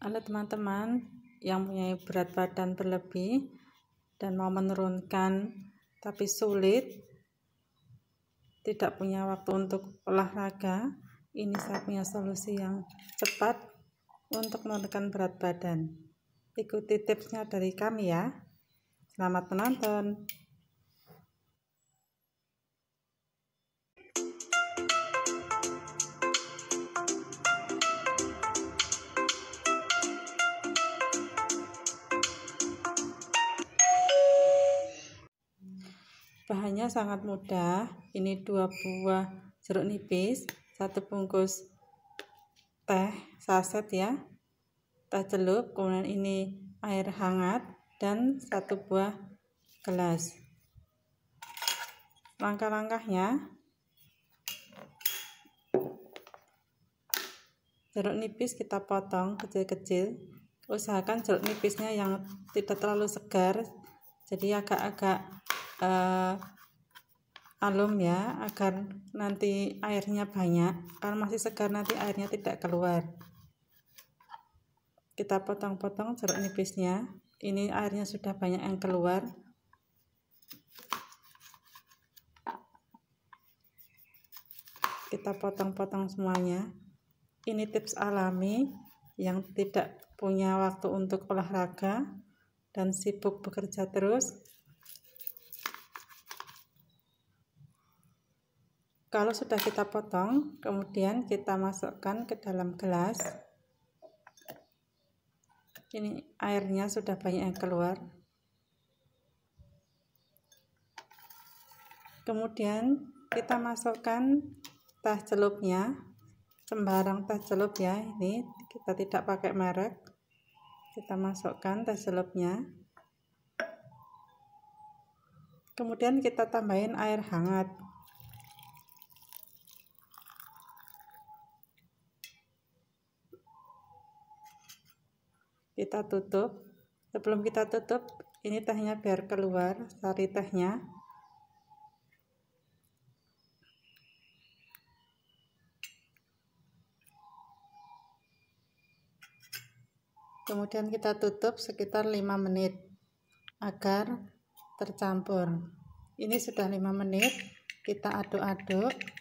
Ada teman-teman yang punya berat badan berlebih dan mau menurunkan tapi sulit, tidak punya waktu untuk olahraga, ini saya punya solusi yang cepat untuk menurunkan berat badan. Ikuti tipsnya dari kami ya. Selamat menonton. Bahannya sangat mudah. Ini dua buah jeruk nipis, satu bungkus teh saset ya, teh celup, kemudian ini air hangat dan satu buah gelas. Langkah-langkahnya jeruk nipis kita potong kecil-kecil usahakan jeruk nipisnya yang tidak terlalu segar jadi agak-agak uh, ya agar nanti airnya banyak kalau masih segar nanti airnya tidak keluar kita potong-potong jeruk nipisnya ini airnya sudah banyak yang keluar kita potong-potong semuanya ini tips alami yang tidak punya waktu untuk olahraga dan sibuk bekerja terus Kalau sudah kita potong, kemudian kita masukkan ke dalam gelas. Ini airnya sudah banyak yang keluar. Kemudian kita masukkan tas celupnya, sembarang tas celup ya. Ini kita tidak pakai merek. Kita masukkan tas celupnya. Kemudian kita tambahin air hangat kita tutup sebelum kita tutup ini tehnya biar keluar sari tehnya kemudian kita tutup sekitar 5 menit agar tercampur ini sudah 5 menit kita aduk-aduk